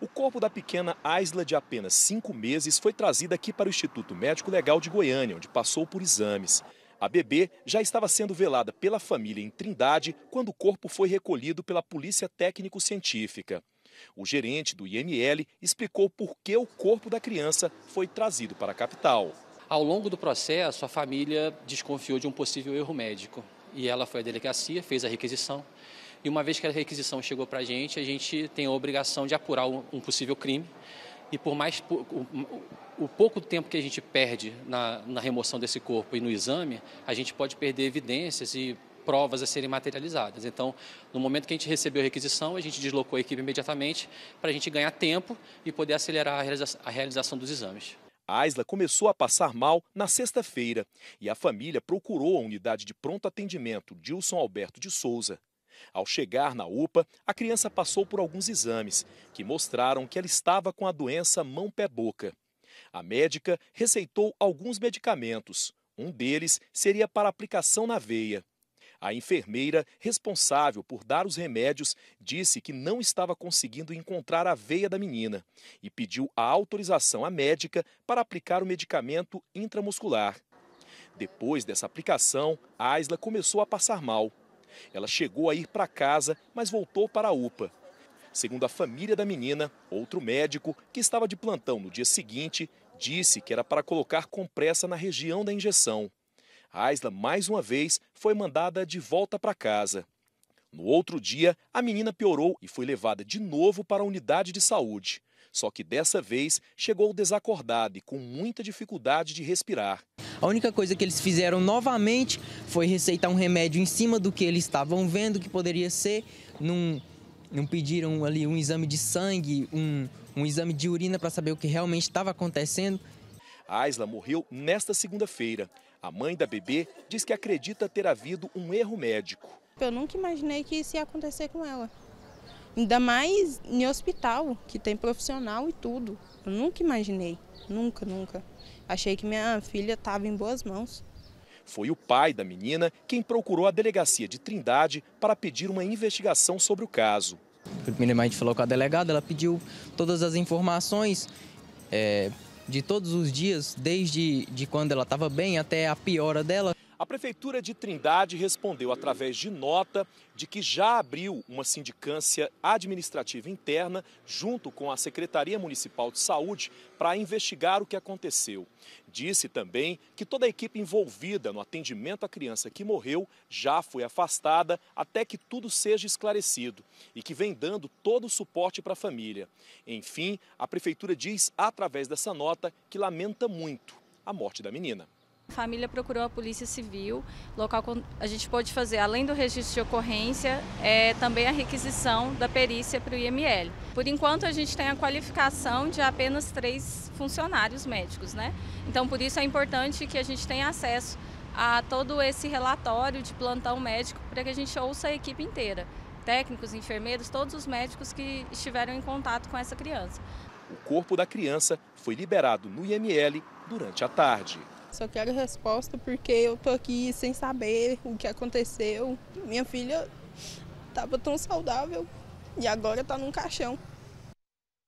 O corpo da pequena Aisla, de apenas cinco meses, foi trazido aqui para o Instituto Médico Legal de Goiânia, onde passou por exames. A bebê já estava sendo velada pela família em Trindade quando o corpo foi recolhido pela Polícia Técnico-Científica. O gerente do IML explicou por que o corpo da criança foi trazido para a capital. Ao longo do processo, a família desconfiou de um possível erro médico e ela foi à delegacia, fez a requisição e uma vez que a requisição chegou para a gente, a gente tem a obrigação de apurar um possível crime. E por mais o, pouco tempo que a gente perde na, na remoção desse corpo e no exame, a gente pode perder evidências e provas a serem materializadas. Então, no momento que a gente recebeu a requisição, a gente deslocou a equipe imediatamente para a gente ganhar tempo e poder acelerar a realização dos exames. A Aisla começou a passar mal na sexta-feira e a família procurou a unidade de pronto atendimento Dilson Alberto de Souza ao chegar na UPA, a criança passou por alguns exames que mostraram que ela estava com a doença mão-pé-boca. A médica receitou alguns medicamentos. Um deles seria para aplicação na veia. A enfermeira responsável por dar os remédios disse que não estava conseguindo encontrar a veia da menina e pediu a autorização à médica para aplicar o medicamento intramuscular. Depois dessa aplicação, a Aisla começou a passar mal. Ela chegou a ir para casa, mas voltou para a UPA. Segundo a família da menina, outro médico, que estava de plantão no dia seguinte, disse que era para colocar compressa na região da injeção. A Aisla, mais uma vez, foi mandada de volta para casa. No outro dia, a menina piorou e foi levada de novo para a unidade de saúde. Só que dessa vez chegou desacordado e com muita dificuldade de respirar. A única coisa que eles fizeram novamente foi receitar um remédio em cima do que eles estavam vendo que poderia ser. Num, não pediram ali um exame de sangue, um, um exame de urina para saber o que realmente estava acontecendo. A Isla morreu nesta segunda-feira. A mãe da bebê diz que acredita ter havido um erro médico. Eu nunca imaginei que isso ia acontecer com ela. Ainda mais em hospital, que tem profissional e tudo. Eu nunca imaginei, nunca, nunca. Achei que minha filha estava em boas mãos. Foi o pai da menina quem procurou a delegacia de Trindade para pedir uma investigação sobre o caso. Primeiramente falou com a delegada, ela pediu todas as informações é, de todos os dias, desde de quando ela estava bem até a piora dela. A Prefeitura de Trindade respondeu através de nota de que já abriu uma sindicância administrativa interna junto com a Secretaria Municipal de Saúde para investigar o que aconteceu. Disse também que toda a equipe envolvida no atendimento à criança que morreu já foi afastada até que tudo seja esclarecido e que vem dando todo o suporte para a família. Enfim, a Prefeitura diz através dessa nota que lamenta muito a morte da menina. A família procurou a Polícia Civil, local a gente pôde fazer, além do registro de ocorrência, é, também a requisição da perícia para o IML. Por enquanto, a gente tem a qualificação de apenas três funcionários médicos, né? Então, por isso é importante que a gente tenha acesso a todo esse relatório de plantão médico para que a gente ouça a equipe inteira. Técnicos, enfermeiros, todos os médicos que estiveram em contato com essa criança. O corpo da criança foi liberado no IML durante a tarde. Só quero resposta porque eu tô aqui sem saber o que aconteceu. Minha filha tava tão saudável e agora tá num caixão.